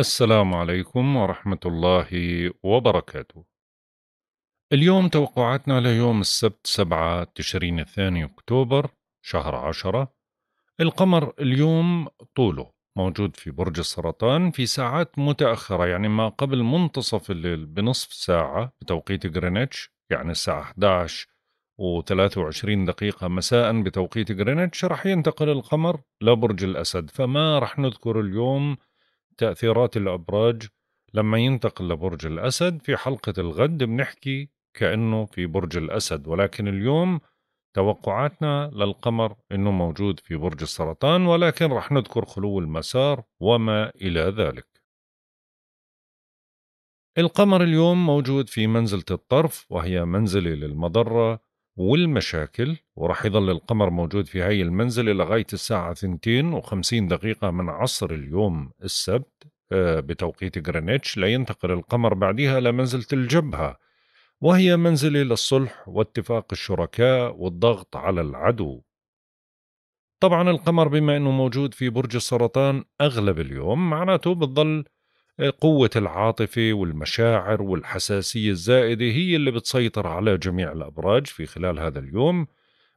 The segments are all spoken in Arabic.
السلام عليكم ورحمة الله وبركاته. اليوم توقعاتنا ليوم السبت 7 تشرين الثاني أكتوبر شهر عشرة القمر اليوم طوله موجود في برج السرطان في ساعات متأخرة يعني ما قبل منتصف الليل بنصف ساعة بتوقيت غرينتش يعني الساعة 11 و23 دقيقة مساء بتوقيت غرينتش رح ينتقل القمر لبرج الأسد فما رح نذكر اليوم تأثيرات الأبراج لما ينتقل لبرج الأسد في حلقة الغد بنحكي كأنه في برج الأسد ولكن اليوم توقعاتنا للقمر أنه موجود في برج السرطان ولكن رح نذكر خلو المسار وما إلى ذلك القمر اليوم موجود في منزلة الطرف وهي منزلة للمضرة والمشاكل وراح يظل القمر موجود في هاي المنزلة لغاية الساعة 2 و50 دقيقة من عصر اليوم السبت آه، بتوقيت غرينتش لينتقل القمر بعدها لمنزلة الجبهة وهي منزلة للصلح واتفاق الشركاء والضغط على العدو طبعا القمر بما أنه موجود في برج السرطان أغلب اليوم معناته بتظل قوة العاطفة والمشاعر والحساسية الزائدة هي اللي بتسيطر على جميع الأبراج في خلال هذا اليوم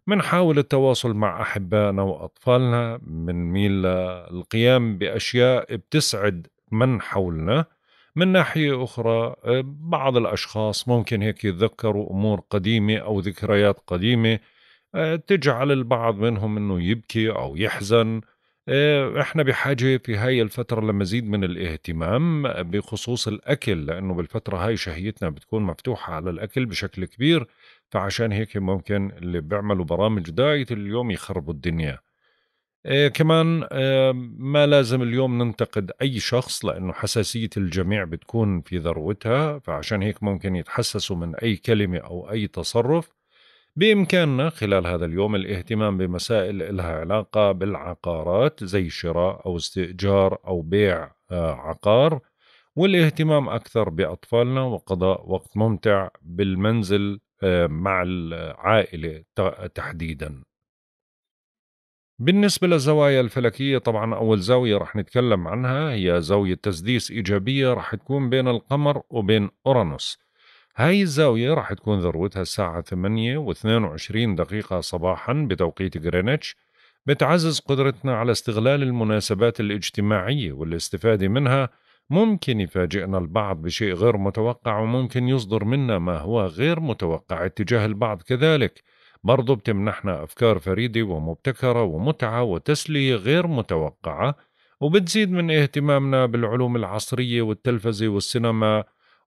منحاول التواصل مع أحبائنا وأطفالنا منميل للقيام بأشياء بتسعد من حولنا من ناحية أخرى بعض الأشخاص ممكن هيك يتذكروا أمور قديمة أو ذكريات قديمة تجعل البعض منهم أنه يبكي أو يحزن آه، احنا بحاجة في هاي الفترة لمزيد من الاهتمام بخصوص الأكل لأنه بالفترة هاي شهيتنا بتكون مفتوحة على الأكل بشكل كبير فعشان هيك ممكن اللي بيعملوا برامج دايت اليوم يخربوا الدنيا إيه كمان إيه ما لازم اليوم ننتقد أي شخص لأنه حساسية الجميع بتكون في ذروتها فعشان هيك ممكن يتحسسوا من أي كلمة أو أي تصرف بإمكاننا خلال هذا اليوم الاهتمام بمسائل لها علاقة بالعقارات زي شراء أو استئجار أو بيع آه، عقار والاهتمام أكثر بأطفالنا وقضاء وقت ممتع بالمنزل آه، مع العائلة تحديدا بالنسبة للزوايا الفلكية طبعا أول زاوية رح نتكلم عنها هي زاوية تسديس إيجابية رح تكون بين القمر وبين أورانوس هاي الزاوية راح تكون ذروتها الساعة 8 و22 دقيقة صباحا بتوقيت غرينتش بتعزز قدرتنا على استغلال المناسبات الاجتماعية والاستفادة منها ممكن يفاجئنا البعض بشيء غير متوقع وممكن يصدر منا ما هو غير متوقع اتجاه البعض كذلك برضو بتمنحنا أفكار فريدة ومبتكرة ومتعة وتسلية غير متوقعة وبتزيد من اهتمامنا بالعلوم العصرية والتلفزة والسينما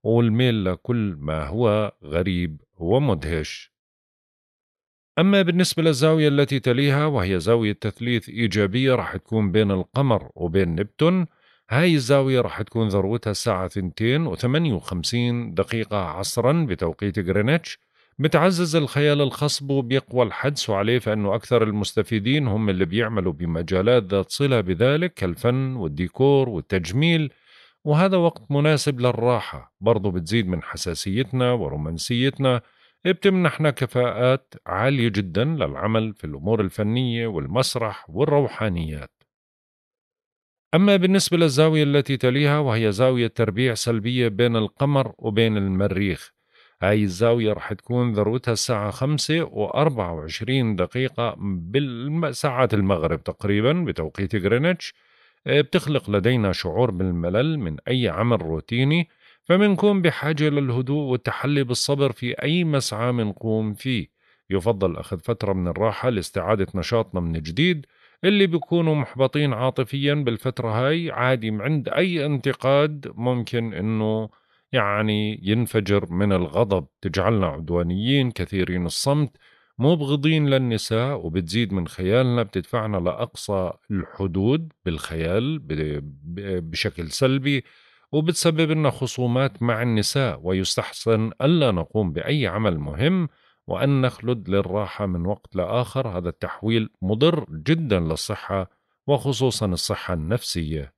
والميل لكل ما هو غريب ومدهش أما بالنسبة للزاوية التي تليها وهي زاوية تثليث إيجابية راح تكون بين القمر وبين نبتون هاي الزاوية راح تكون ذروتها الساعة 2 و58 دقيقة عصرا بتوقيت غرينتش بتعزز الخيال الخصب وبيقوى الحدس عليه فإنه أكثر المستفيدين هم اللي بيعملوا بمجالات ذات صلة بذلك كالفن والديكور والتجميل وهذا وقت مناسب للراحة برضو بتزيد من حساسيتنا ورومانسيتنا بتمنحنا كفاءات عالية جدا للعمل في الأمور الفنية والمسرح والروحانيات أما بالنسبة للزاوية التي تليها وهي زاوية تربيع سلبية بين القمر وبين المريخ هاي الزاوية رح تكون ذروتها الساعة 5 و 24 دقيقة بالساعات المغرب تقريبا بتوقيت غرينتش بتخلق لدينا شعور بالملل من أي عمل روتيني فمنكون بحاجة للهدوء والتحلي بالصبر في أي مسعى منقوم فيه يفضل أخذ فترة من الراحة لاستعادة نشاطنا من جديد اللي بيكونوا محبطين عاطفيا بالفترة هاي عادي عند أي انتقاد ممكن أنه يعني ينفجر من الغضب تجعلنا عدوانيين كثيرين الصمت مبغضين للنساء وبتزيد من خيالنا بتدفعنا لأقصى الحدود بالخيال بشكل سلبي وبتسبب لنا خصومات مع النساء ويستحسن ألا نقوم بأي عمل مهم وأن نخلد للراحة من وقت لآخر هذا التحويل مضر جدا للصحة وخصوصا الصحة النفسية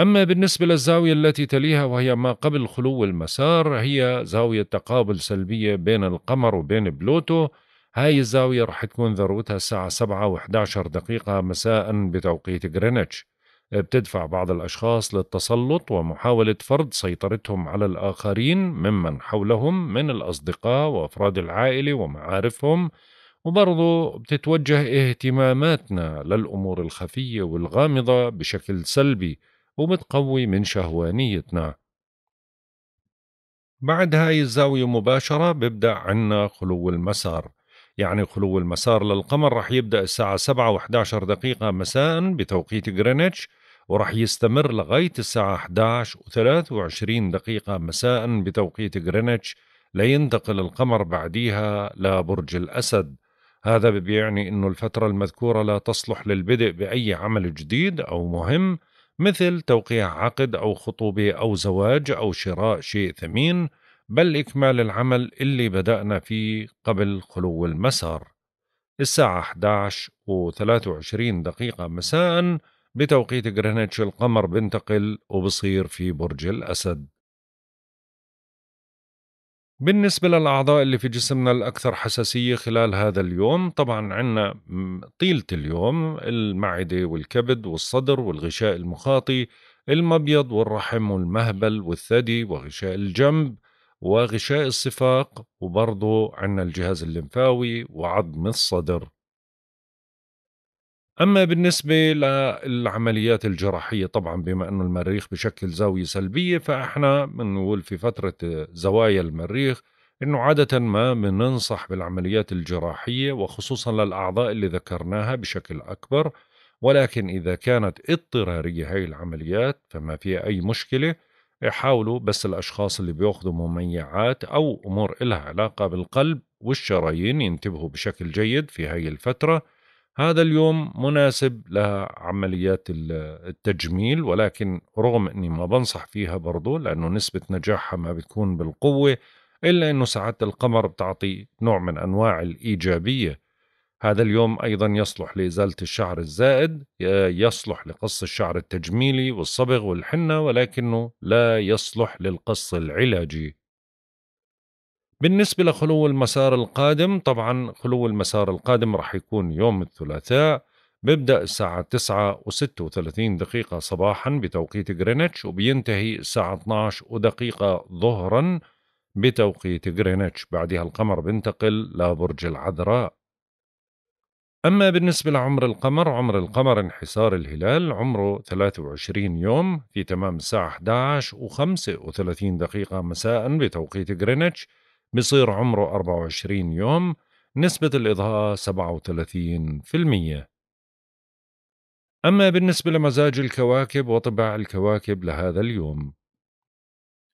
أما بالنسبة للزاوية التي تليها وهي ما قبل خلو المسار هي زاوية تقابل سلبية بين القمر وبين بلوتو هاي الزاوية رح تكون ذروتها الساعة 7 و11 دقيقة مساء بتوقيت غرينتش بتدفع بعض الأشخاص للتسلط ومحاولة فرض سيطرتهم على الآخرين ممن حولهم من الأصدقاء وأفراد العائلة ومعارفهم وبرضه بتتوجه اهتماماتنا للأمور الخفية والغامضة بشكل سلبي ومتقوي من شهوانيتنا بعد هاي الزاوية مباشرة ببدأ عنا خلو المسار يعني خلو المسار للقمر رح يبدأ الساعة 7 و11 دقيقة مساء بتوقيت غرينتش ورح يستمر لغاية الساعة 11 و23 دقيقة مساء بتوقيت غرينتش لينتقل القمر بعديها لبرج الأسد هذا بيعني أنه الفترة المذكورة لا تصلح للبدء بأي عمل جديد أو مهم مثل توقيع عقد أو خطوبة أو زواج أو شراء شيء ثمين بل إكمال العمل اللي بدأنا فيه قبل خلو المسار الساعة 11 و 23 دقيقة مساء بتوقيت جرينتش القمر بنتقل وبصير في برج الأسد بالنسبة للأعضاء اللي في جسمنا الأكثر حساسية خلال هذا اليوم طبعا عندنا طيلة اليوم المعدة والكبد والصدر والغشاء المخاطي المبيض والرحم والمهبل والثدي وغشاء الجنب وغشاء الصفاق وبرضه عندنا الجهاز الليمفاوي وعظم الصدر أما بالنسبة للعمليات الجراحية طبعا بما أنه المريخ بشكل زاوية سلبية فإحنا بنقول في فترة زوايا المريخ أنه عادة ما بننصح بالعمليات الجراحية وخصوصا للأعضاء اللي ذكرناها بشكل أكبر ولكن إذا كانت اضطرارية هاي العمليات فما فيها أي مشكلة يحاولوا بس الأشخاص اللي بياخذوا مميعات أو أمور إلها علاقة بالقلب والشرايين ينتبهوا بشكل جيد في هاي الفترة هذا اليوم مناسب لعمليات التجميل ولكن رغم اني ما بنصح فيها برضو لانه نسبة نجاحها ما بتكون بالقوة الا انه ساعات القمر بتعطي نوع من انواع الايجابية هذا اليوم ايضا يصلح لازالة الشعر الزائد يصلح لقص الشعر التجميلي والصبغ والحنة ولكنه لا يصلح للقص العلاجي بالنسبة لخلو المسار القادم طبعا خلو المسار القادم رح يكون يوم الثلاثاء بيبدأ الساعة 9 و36 دقيقة صباحا بتوقيت غرينتش وبينتهي الساعة 12 ودقيقة ظهرا بتوقيت غرينتش بعدها القمر بينتقل لبرج العذراء أما بالنسبة لعمر القمر عمر القمر انحسار الهلال عمره 23 يوم في تمام الساعة 11 و35 دقيقة مساء بتوقيت غرينتش بصير عمره 24 يوم نسبة الإضاءة 37% أما بالنسبة لمزاج الكواكب وطباع الكواكب لهذا اليوم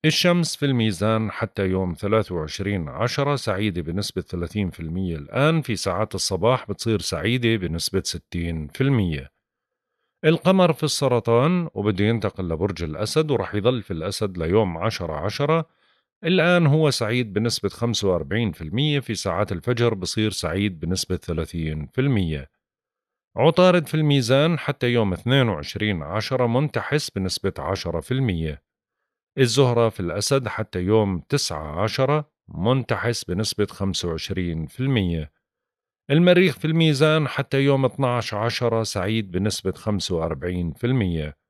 الشمس في الميزان حتى يوم 23 عشرة سعيدة بنسبة 30% الآن في ساعات الصباح بتصير سعيدة بنسبة 60% القمر في السرطان وبده ينتقل لبرج الأسد ورح يظل في الأسد ليوم 10 عشرة, عشرة الآن هو سعيد بنسبة 45% في ساعات الفجر بصير سعيد بنسبة 30% عطارد في الميزان حتى يوم 22 عشرة منتحس بنسبة 10% الزهرة في الأسد حتى يوم 9 عشرة منتحس بنسبة 25% المريخ في الميزان حتى يوم 12 عشرة سعيد بنسبة 45%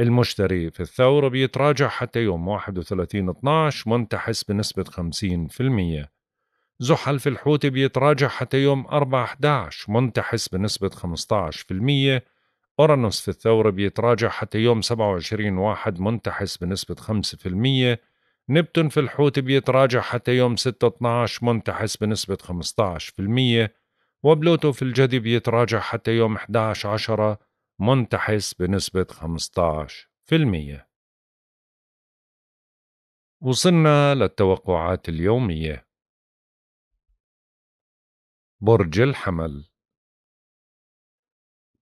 المشتري في الثورة بيتراجع حتى يوم 31/12 منتحس بنسبة 50% زحل في الحوثي بيتراجع حتى يوم 4/11 منتحس بنسبة 15% أورانوس في الثورة بيتراجع حتى يوم 27 واحد منتحس بنسبة 5% نبتون في الحوت بيتراجع حتى يوم 6 12 منتحس بنسبة 15% وبلوتو في الجدي بيتراجع حتى يوم 11 10 منتحس بنسبة 15% وصلنا للتوقعات اليومية برج الحمل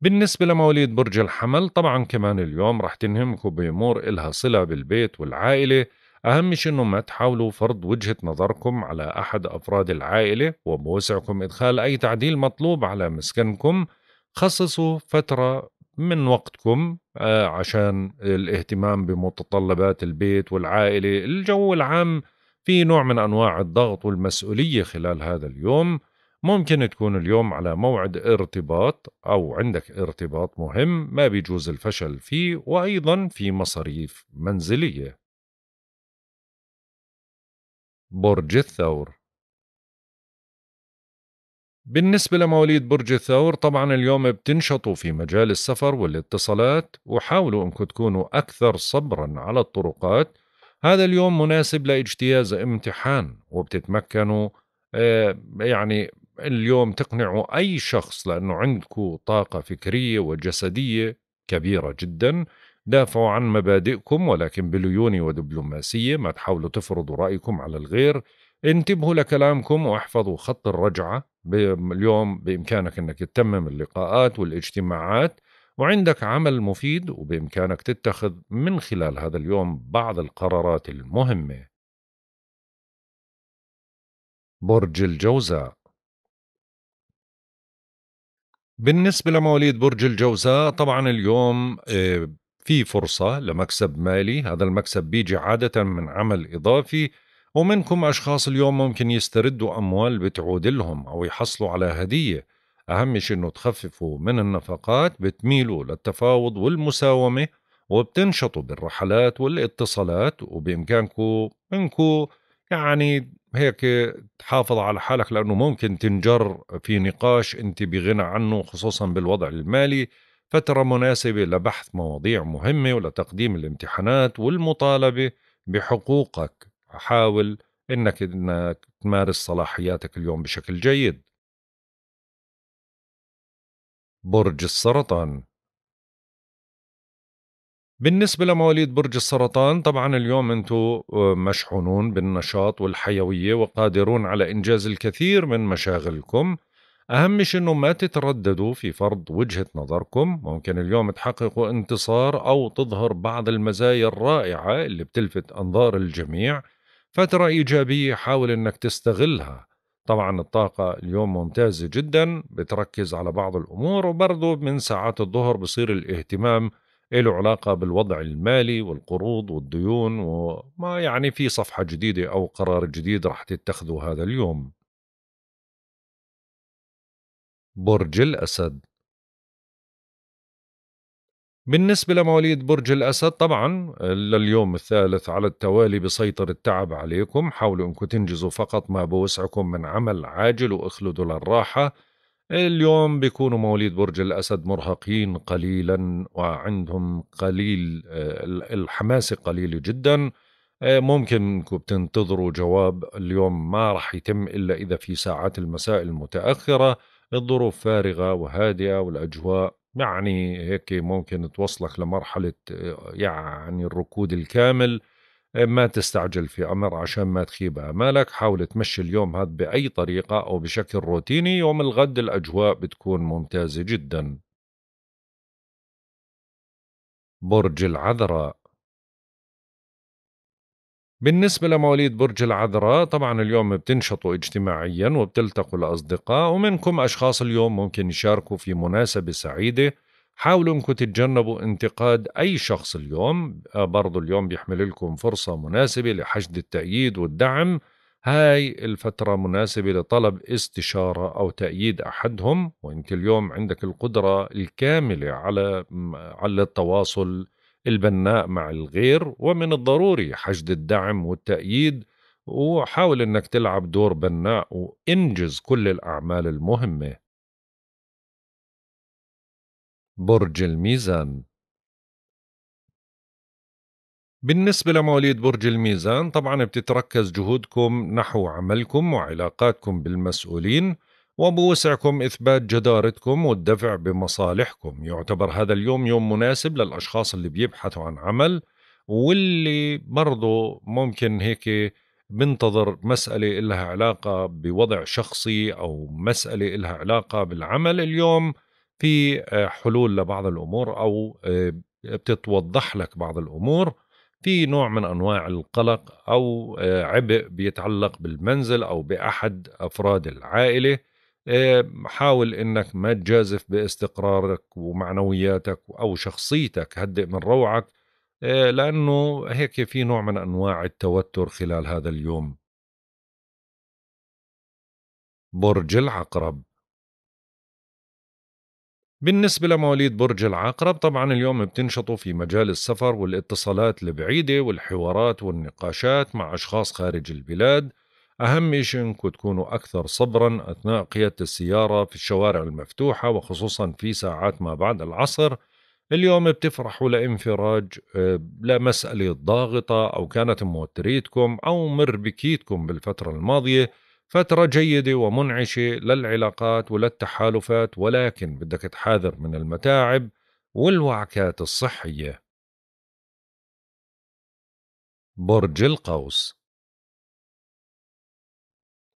بالنسبة لمواليد برج الحمل طبعا كمان اليوم رح تنهمكم بأمور إلها صلة بالبيت والعائلة أهم شيء أنه ما تحاولوا فرض وجهة نظركم على أحد أفراد العائلة وبوسعكم إدخال أي تعديل مطلوب على مسكنكم خصصوا فترة من وقتكم آه، عشان الاهتمام بمتطلبات البيت والعائله الجو العام في نوع من انواع الضغط والمسؤوليه خلال هذا اليوم ممكن تكون اليوم على موعد ارتباط او عندك ارتباط مهم ما بيجوز الفشل فيه وايضا في مصاريف منزليه برج الثور بالنسبة لمواليد برج الثور طبعا اليوم بتنشطوا في مجال السفر والاتصالات وحاولوا انكم تكونوا أكثر صبرا على الطرقات هذا اليوم مناسب لاجتياز امتحان وبتتمكنوا آه، يعني اليوم تقنعوا أي شخص لأنه عندكم طاقة فكرية وجسدية كبيرة جدا دافعوا عن مبادئكم ولكن بليونة ودبلوماسية ما تحاولوا تفرضوا رأيكم على الغير انتبهوا لكلامكم واحفظوا خط الرجعة اليوم بإمكانك أنك تتمم اللقاءات والاجتماعات وعندك عمل مفيد وبإمكانك تتخذ من خلال هذا اليوم بعض القرارات المهمة برج الجوزاء بالنسبة لمواليد برج الجوزاء طبعا اليوم آه، في فرصة لمكسب مالي هذا المكسب بيجي عادة من عمل إضافي ومنكم أشخاص اليوم ممكن يستردوا أموال بتعود لهم أو يحصلوا على هدية أهم شيء إنه تخففوا من النفقات بتميلوا للتفاوض والمساومة وبتنشطوا بالرحلات والاتصالات وبإمكانكم إنكم يعني هيك تحافظ على حالك لأنه ممكن تنجر في نقاش أنت بغنى عنه خصوصا بالوضع المالي فترة مناسبة لبحث مواضيع مهمة ولتقديم الامتحانات والمطالبة بحقوقك حاول انك انك تمارس صلاحياتك اليوم بشكل جيد برج السرطان بالنسبة لمواليد برج السرطان طبعا اليوم انتم آه، مشحونون بالنشاط والحيوية وقادرون على إنجاز الكثير من مشاغلكم أهم شيء أنه ما تترددوا في فرض وجهة نظركم ممكن اليوم تحققوا انتصار أو تظهر بعض المزايا الرائعة اللي بتلفت أنظار الجميع فترة إيجابية حاول أنك تستغلها طبعا الطاقة اليوم ممتازة جدا بتركز على بعض الأمور وبرضه من ساعات الظهر بصير الاهتمام له علاقة بالوضع المالي والقروض والديون وما يعني في صفحة جديدة أو قرار جديد رح تتخذه هذا اليوم برج الأسد بالنسبة لمواليد برج الأسد طبعا لليوم الثالث على التوالي بسيطر التعب عليكم حاولوا أنكم تنجزوا فقط ما بوسعكم من عمل عاجل واخلدوا للراحة اليوم بيكونوا مواليد برج الأسد مرهقين قليلا وعندهم قليل آه، الحماسة قليلة جدا آه، ممكن انكم بتنتظروا جواب اليوم ما رح يتم إلا إذا في ساعات المساء المتأخرة الظروف فارغة وهادئة والأجواء يعني هيك ممكن توصلك لمرحلة يعني الركود الكامل ما تستعجل في أمر عشان ما تخيب آمالك حاول تمشي اليوم هذا بأي طريقة أو بشكل روتيني يوم الغد الأجواء بتكون ممتازة جدا برج العذراء بالنسبة لمواليد برج العذراء طبعا اليوم بتنشطوا اجتماعيا وبتلتقوا الأصدقاء ومنكم أشخاص اليوم ممكن يشاركوا في مناسبة سعيدة حاولوا انكم تتجنبوا انتقاد اي شخص اليوم آه، برضو اليوم بيحمل لكم فرصة مناسبة لحشد التأييد والدعم هاي الفترة مناسبة لطلب استشارة أو تأييد أحدهم وأنت اليوم عندك القدرة الكاملة على على التواصل البناء مع الغير ومن الضروري حشد الدعم والتأييد وحاول انك تلعب دور بناء وانجز كل الاعمال المهمه برج الميزان بالنسبة لمواليد برج الميزان طبعا بتتركز جهودكم نحو عملكم وعلاقاتكم بالمسؤولين وبوسعكم إثبات جدارتكم والدفع بمصالحكم يعتبر هذا اليوم يوم مناسب للأشخاص اللي بيبحثوا عن عمل واللي برضو ممكن هيك بنتظر مسألة إلها علاقة بوضع شخصي أو مسألة إلها علاقة بالعمل اليوم في آه، حلول لبعض الأمور أو آه، بتتوضح لك بعض الأمور في نوع من أنواع القلق أو آه، عبء بيتعلق بالمنزل أو بأحد أفراد العائلة إيه، حاول انك ما تجازف باستقرارك ومعنوياتك او شخصيتك هدئ من روعك إيه، لانه هيك في نوع من انواع التوتر خلال هذا اليوم برج العقرب بالنسبة لمواليد برج العقرب طبعا اليوم بتنشطوا في مجال السفر والاتصالات البعيدة والحوارات والنقاشات مع أشخاص خارج البلاد أهم شيء أنكم تكونوا أكثر صبرا أثناء قيادة السيارة في الشوارع المفتوحة وخصوصا في ساعات ما بعد العصر اليوم بتفرحوا لانفراج آه، لمسألة ضاغطة أو كانت موتريتكم أو مربكيتكم بالفترة الماضية فترة جيدة ومنعشة للعلاقات وللتحالفات ولكن بدك تحاذر من المتاعب والوعكات الصحية برج القوس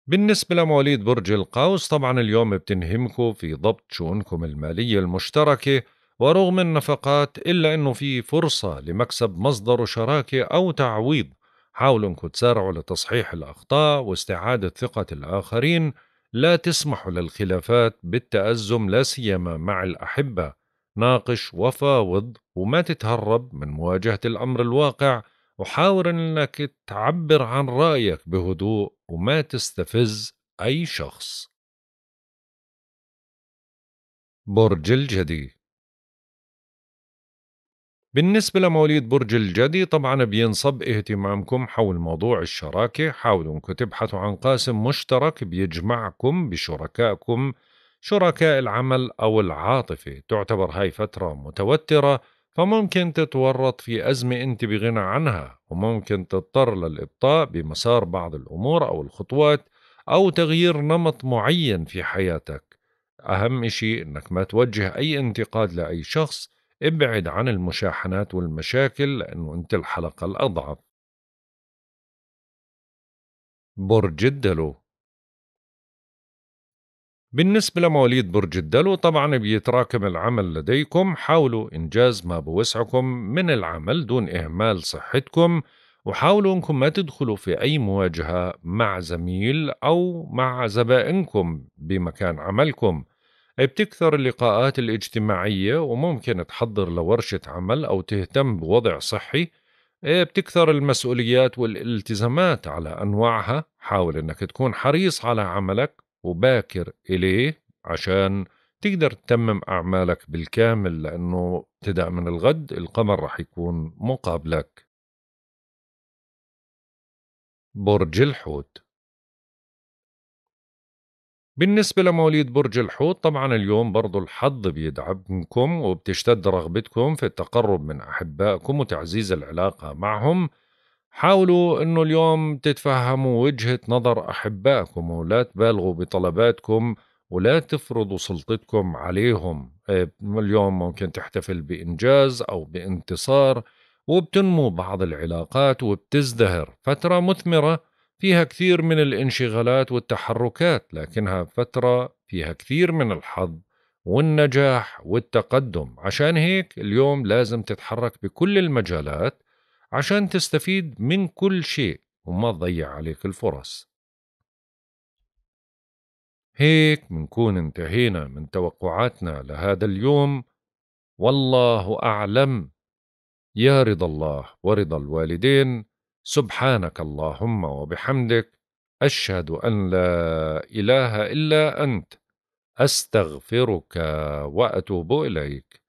بالنسبة لمواليد برج القوس طبعا اليوم بتنهمكم في ضبط شؤونكم المالية المشتركة ورغم النفقات إلا أنه في فرصة لمكسب مصدر شراكة أو تعويض حاولوا أنكم تسارعوا لتصحيح الأخطاء واستعادة ثقة الآخرين لا تسمحوا للخلافات بالتأزم لا سيما مع الأحبة ناقش وفاوض وما تتهرب من مواجهة الأمر الواقع وحاول انك تعبر عن رايك بهدوء وما تستفز اي شخص برج الجدي بالنسبة لمواليد برج الجدي طبعا بينصب اهتمامكم حول موضوع الشراكة حاولوا انكم تبحثوا عن قاسم مشترك بيجمعكم بشركائكم شركاء العمل أو العاطفة تعتبر هاي فترة متوترة فممكن تتورط في أزمة أنت بغنى عنها وممكن تضطر للإبطاء بمسار بعض الأمور أو الخطوات أو تغيير نمط معين في حياتك أهم شيء أنك ما توجه أي انتقاد لأي شخص ابعد عن المشاحنات والمشاكل لأنه أنت الحلقة الأضعف برج الدلو بالنسبة لمواليد برج الدلو طبعا بيتراكم العمل لديكم حاولوا إنجاز ما بوسعكم من العمل دون إهمال صحتكم وحاولوا أنكم ما تدخلوا في أي مواجهة مع زميل أو مع زبائنكم بمكان عملكم بتكثر اللقاءات الاجتماعية وممكن تحضر لورشة عمل أو تهتم بوضع صحي بتكثر المسؤوليات والالتزامات على أنواعها حاول أنك تكون حريص على عملك وباكر إليه عشان تقدر تتمم أعمالك بالكامل لأنه تدع من الغد القمر رح يكون مقابلك برج الحوت بالنسبة لمواليد برج الحوت طبعا اليوم برضو الحظ بيدعمكم وبتشتد رغبتكم في التقرب من أحبائكم وتعزيز العلاقة معهم حاولوا انه اليوم تتفهموا وجهه نظر احبائكم ولا تبالغوا بطلباتكم ولا تفرضوا سلطتكم عليهم إيه، اليوم ممكن تحتفل بانجاز او بانتصار وبتنمو بعض العلاقات وبتزدهر فتره مثمره فيها كثير من الانشغالات والتحركات لكنها فتره فيها كثير من الحظ والنجاح والتقدم عشان هيك اليوم لازم تتحرك بكل المجالات عشان تستفيد من كل شيء وما تضيع عليك الفرص هيك منكون انتهينا من توقعاتنا لهذا اليوم والله أعلم يا رضا الله ورضا الوالدين سبحانك اللهم وبحمدك أشهد أن لا إله إلا أنت أستغفرك وأتوب إليك